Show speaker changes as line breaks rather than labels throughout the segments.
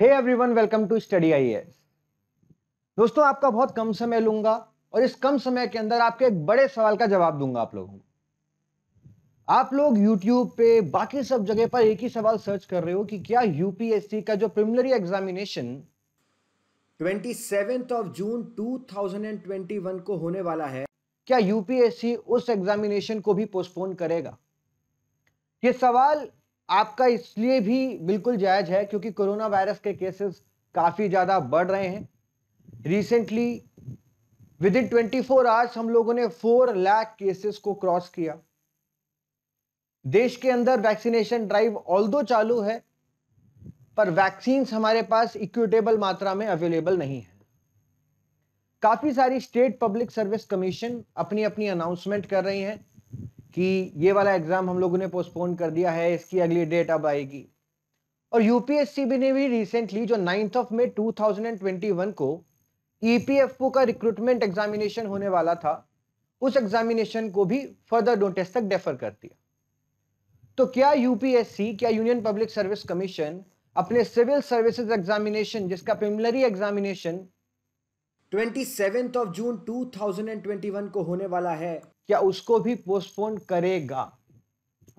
hey everyone welcome to study IAS दोस्तों आपका बहुत कम समय लूंगा और इस कम समय के अंदर आपके एक बड़े सवाल का जवाब दूंगा आप लोगों को आप लोग यूट्यूब पे बाकी सब जगह पर एक ही सवाल सर्च कर रहे हो कि क्या यूपीएससी का जो preliminary examination twenty of June 2021 को होने वाला है क्या यूपीएससी उस एग्जामिनेशन को भी पोस्टपोन करेगा ये सवाल आपका इसलिए भी बिल्कुल जायज है क्योंकि कोरोना वायरस के केसेस काफ़ी ज़्यादा बढ़ रहे हैं recently within twenty four hours हम लोगों ने फोर लाख केसेस को क्रॉस किया देश के अंदर वैक्सीनेशन ड्राइव ऑल चालू है पर वैक्सीन हमारे पास इक्विटेबल मात्रा में अवेलेबल नहीं है काफ़ी सारी स्टेट पब्लिक सर्विस कमीशन अपनी अपनी अनाउंसमेंट कर रही हैं कि ये वाला एग्जाम हम लोगों ने पोस्टपोन कर दिया है इसकी अगली डेट अब आएगी और यूपीएससी भी ने भी रिसेंटली जो नाइन्थ ऑफ मे 2021 को ईपीएफओ e का रिक्रूटमेंट एग्जामिनेशन होने वाला था उस एग्जामिनेशन को भी फर्दर नोटिस तक डेफर कर दिया तो क्या यूपीएससी क्या यूनियन पब्लिक सर्विस कमीशन अपने सिविल सर्विसेज एग्जामिनेशन जिसका preliminary examination twenty seventh of June two thousand and twenty one को होने वाला है क्या उसको भी पोस्टपोन करेगा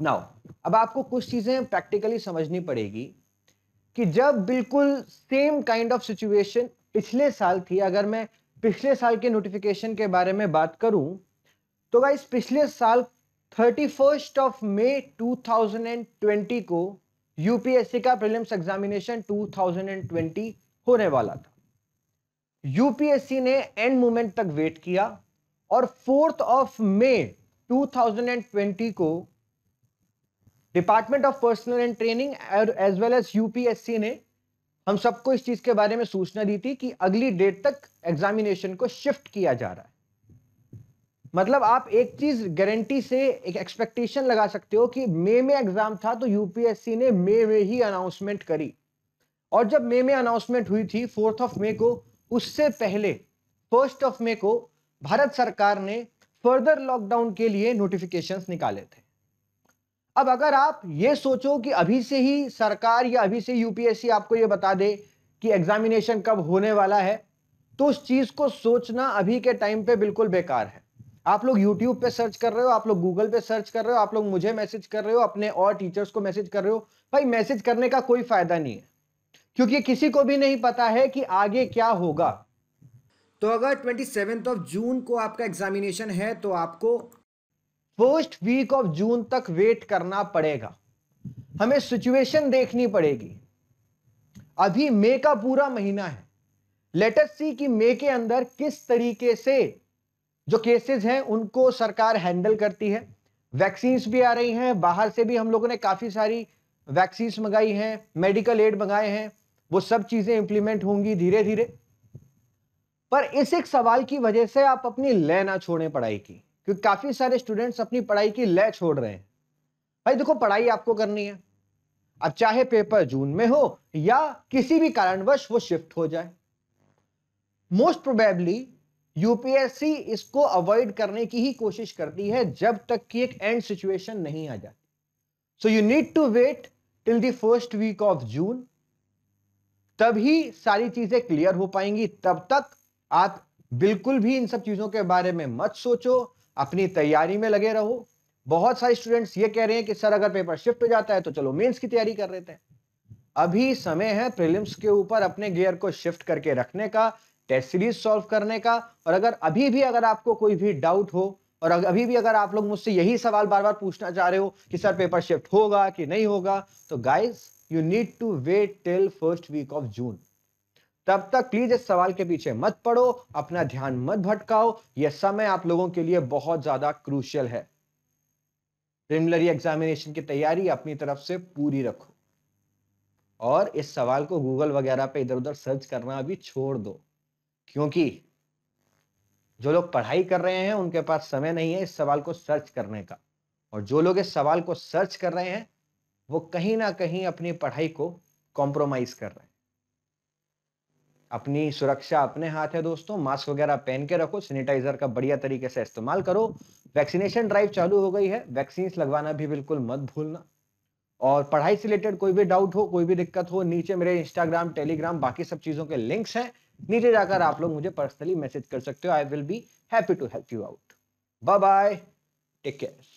नाउ अब आपको कुछ चीजें प्रैक्टिकली समझनी पड़ेगी कि जब बिल्कुल सेम काइंड ऑफ सिचुएशन पिछले साल थी अगर मैं पिछले साल के नोटिफिकेशन के बारे में बात करूं तो गाइस पिछले साल thirty first of May two thousand and twenty को यूपीएससी का prelims examination two thousand and twenty होने वाला था यूपीएससी ने एंड मोमेंट तक वेट किया और फोर्थ ऑफ मे 2020 को department of personnel and training as well as UPSC ने हम सबको इस चीज के बारे में सूचना दी थी कि अगली डेट तक एग्जामिनेशन को शिफ्ट किया जा रहा है मतलब आप एक चीज गारंटी से एक एक्सपेक्टेशन लगा सकते हो कि मे में एग्जाम था तो यूपीएससी ने मे में ही अनाउंसमेंट करी और जब मे में अनाउंसमेंट हुई थी फोर्थ ऑफ मे को उससे पहले फर्स्ट ऑफ मे को भारत सरकार ने फर्दर लॉकडाउन के लिए नोटिफिकेशंस निकाले थे अब अगर आप ये सोचो कि अभी से ही सरकार या अभी से यूपीएससी आपको ये बता दे कि एग्जामिनेशन कब होने वाला है तो उस चीज़ को सोचना अभी के टाइम पे बिल्कुल बेकार है आप लोग यूट्यूब पे सर्च कर रहे हो आप लोग गूगल पे सर्च कर रहे हो आप लोग मुझे मैसेज कर रहे हो अपने और टीचर्स को मैसेज कर रहे हो भाई मैसेज करने का कोई फायदा नहीं है क्योंकि किसी को भी नहीं पता है कि आगे क्या होगा तो अगर ट्वेंटी सेवेंथ ऑफ जून को आपका एग्जामिनेशन है तो आपको फर्स्ट वीक ऑफ जून तक वेट करना पड़ेगा हमें सिचुएशन देखनी पड़ेगी अभी मे का पूरा महीना है लेटेस्ट सी कि मे के अंदर किस तरीके से जो केसेस हैं उनको सरकार हैंडल करती है वैक्सीन्स भी आ रही हैं बाहर से भी हम लोगों ने काफ़ी सारी वैक्सीन्स मंगाई हैं मेडिकल एड मंगाए हैं वो सब चीज़ें इंप्लीमेंट होंगी धीरे धीरे पर इस एक सवाल की वजह से आप अपनी लय ना छोड़ें पढ़ाई की क्योंकि काफ़ी सारे स्टूडेंट्स अपनी पढ़ाई की लय छोड़ रहे हैं भाई देखो पढ़ाई आपको करनी है अब चाहे पेपर जून में हो या किसी भी कारणवश वो शिफ्ट हो जाए मोस्ट प्रोबेबली यूपीएससी इसको अवॉइड करने की ही कोशिश करती है जब तक कि एक एंड सिचुएशन नहीं आ जाती so you need to wait till दर्स्ट फर्स्ट वीक ऑफ जून तभी सारी चीजें क्लियर हो पाएंगी तब तक आप बिल्कुल भी इन सब चीजों के बारे में मत सोचो अपनी तैयारी में लगे रहो बहुत सारे स्टूडेंट्स ये कह रहे हैं कि सर अगर पेपर शिफ्ट हो जाता है तो चलो मेंस की तैयारी कर लेते हैं अभी समय है प्रीलिम्स के ऊपर अपने गियर को शिफ्ट करके रखने का टेस्ट सीरीज सॉल्व करने का और अगर अभी भी अगर आपको कोई भी डाउट हो और अभी भी अगर आप लोग मुझसे यही सवाल बार बार पूछना चाह रहे हो कि सर पेपर शिफ्ट होगा कि नहीं होगा तो guys you need to wait till first week of June तब तक प्लीज इस सवाल के पीछे मत पड़ो अपना ध्यान मत भटकाओ यह समय आप लोगों के लिए बहुत ज्यादा क्रूशियल है प्रिमिलरी एग्जामिनेशन की तैयारी अपनी तरफ से पूरी रखो और इस सवाल को गूगल वगैरह पे इधर उधर सर्च करना अभी छोड़ दो क्योंकि जो लोग पढ़ाई कर रहे हैं उनके पास समय नहीं है इस सवाल को सर्च करने का और जो लोग इस सवाल को सर्च कर रहे हैं वो कहीं ना कहीं अपनी पढ़ाई को कॉम्प्रोमाइज कर रहे हैं अपनी सुरक्षा अपने हाथ है दोस्तों मास्क वगैरह पहन के रखो सैनिटाइजर का बढ़िया तरीके से इस्तेमाल करो वैक्सीनेशन ड्राइव चालू हो गई है वैक्सीन लगवाना भी बिल्कुल मत भूलना और पढ़ाई से रिलेटेड कोई भी डाउट हो कोई भी दिक्कत हो नीचे मेरे इंस्टाग्राम टेलीग्राम बाकी सब चीज़ों के लिंक्स हैं नीचे जाकर आप लोग मुझे पर्सनली मैसेज कर सकते हो I will be happy to help you out bye bye take care